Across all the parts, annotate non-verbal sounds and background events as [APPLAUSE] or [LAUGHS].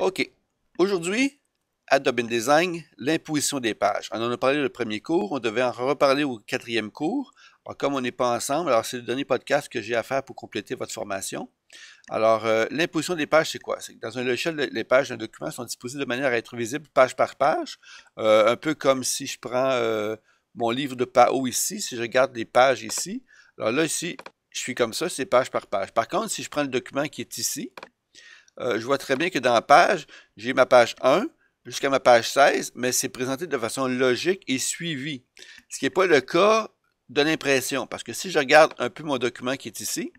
OK. Aujourd'hui, Adobe InDesign, l'imposition des pages. On en a parlé le premier cours, on devait en reparler au quatrième cours. comme on n'est pas ensemble, alors c'est le dernier podcast que j'ai à faire pour compléter votre formation. Alors, euh, l'imposition des pages, c'est quoi? C'est que dans un logiciel, les pages d'un document sont disposées de manière à être visibles page par page, euh, un peu comme si je prends euh, mon livre de PAO ici, si je regarde les pages ici. Alors là, ici, je suis comme ça, c'est page par page. Par contre, si je prends le document qui est ici, euh, je vois très bien que dans la page, j'ai ma page 1 jusqu'à ma page 16, mais c'est présenté de façon logique et suivie. Ce qui n'est pas le cas de l'impression, parce que si je regarde un peu mon document qui est ici,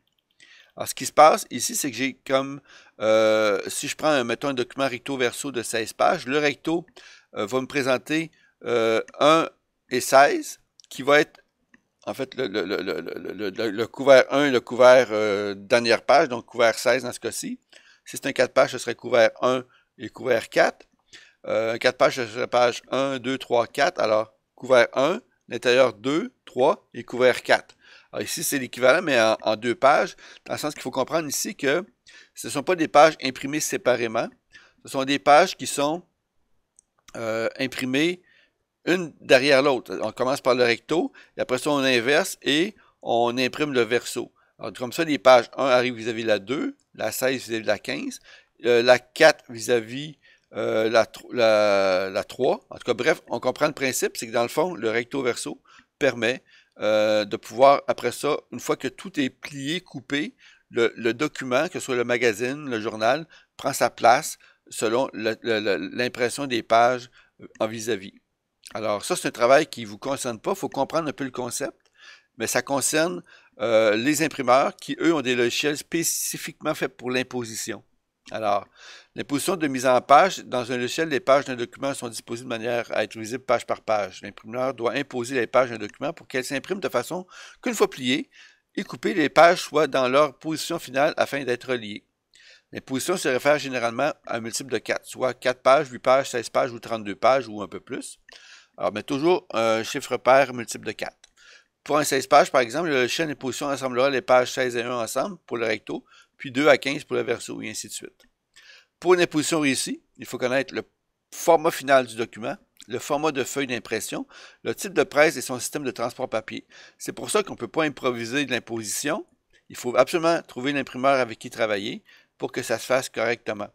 alors ce qui se passe ici, c'est que j'ai comme, euh, si je prends, mettons, un document recto-verso de 16 pages, le recto euh, va me présenter 1 et 16, qui va être en fait, le, couvert 1 et le couvert dernière page, donc couvert 16 dans ce cas-ci. Si c'est un 4 pages, ce serait couvert 1 et couvert 4. Euh, 4 pages, ce serait page 1, 2, 3, 4. Alors, couvert 1, l'intérieur 2, 3 et couvert 4. Alors ici, c'est l'équivalent, mais en, deux pages, dans le sens qu'il faut comprendre ici que ce ne sont pas des pages imprimées séparément. Ce sont des pages qui sont euh, imprimées une derrière l'autre. On commence par le recto, et après ça, on inverse et on imprime le verso. comme ça, les pages 1 arrivent vis-à-vis de la 2, la 16 euh, vis-à-vis de euh, la 15, la 4 vis-à-vis la, 3. En tout cas, bref, on comprend le principe, c'est que dans le fond, le recto verso permet euh, de pouvoir, après ça, une fois que tout est plié, coupé, le, document, que ce soit le magazine, le journal, prend sa place selon l'impression des pages en vis-à-vis. -vis. Alors ça, c'est un travail qui ne vous concerne pas. Il faut comprendre un peu le concept, mais ça concerne euh, les imprimeurs qui, eux, ont des logiciels spécifiquement faits pour l'imposition. Alors, l'imposition de mise en page, dans un logiciel, les pages d'un document sont disposées de manière à être visibles page par page. L'imprimeur doit imposer les pages d'un document pour qu'elles s'impriment de façon qu'une fois pliées et coupées, les pages soient dans leur position finale afin d'être liées. L'imposition se réfère généralement à un multiple de 4, soit 4 pages, 8 pages, 16 pages ou 32 pages ou un peu plus. Alors, mais toujours un chiffre pair multiple de 4. Pour un 16 pages, par exemple, le chaîne d'imposition assemblera les pages 16 et 1 ensemble pour le recto, puis 2 à 15 pour le verso, et ainsi de suite. Pour une imposition réussie, il faut connaître le format final du document, le format de feuille d'impression, le type de presse et son système de transport papier. C'est pour ça qu'on ne peut pas improviser de l'imposition. Il faut absolument trouver l'imprimeur avec qui travailler pour que ça se fasse correctement.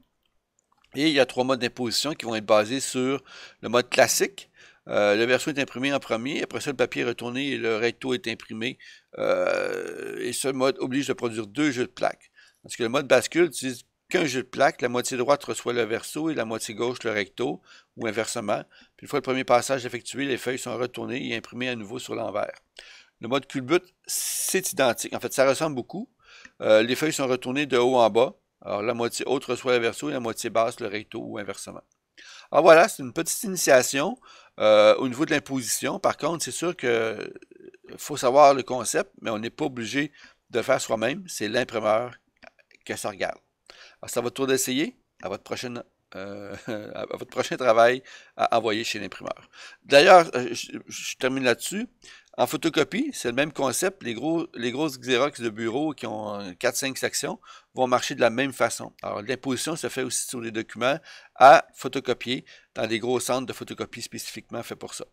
Et il y a trois modes d'imposition qui vont être basés sur le mode classique, euh, le verso est imprimé en premier, après ça, le papier est retourné et le recto est imprimé. Euh, et ce mode oblige de produire deux jeux de plaques. Parce que le mode bascule utilise qu'un jeu de plaques, la moitié droite reçoit le verso et la moitié gauche le recto, ou inversement. Puis une fois le premier passage effectué, les feuilles sont retournées et imprimées à nouveau sur l'envers. Le mode culbut, c'est identique. En fait, ça ressemble beaucoup. Euh, les feuilles sont retournées de haut en bas. Alors, la moitié haute reçoit le verso et la moitié basse le recto ou inversement. Alors voilà, c'est une petite initiation. Euh, au niveau de l'imposition, par contre, c'est sûr que euh, faut savoir le concept, mais on n'est pas obligé de faire soi-même. C'est l'imprimeur que ça regarde. Alors, c'est à votre tour d'essayer à votre euh, [LAUGHS] votre prochain travail à envoyer chez l'imprimeur. D'ailleurs, je, termine là-dessus. En photocopie, c'est le même concept. Les, gros, les grosses Xerox de bureau qui ont 4-5 euh, sections vont marcher de la même façon. Alors, l'imposition se fait aussi sur les documents à photocopier dans des gros centres de photocopie spécifiquement faits pour ça.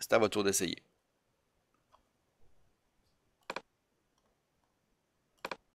C'est à votre tour d'essayer.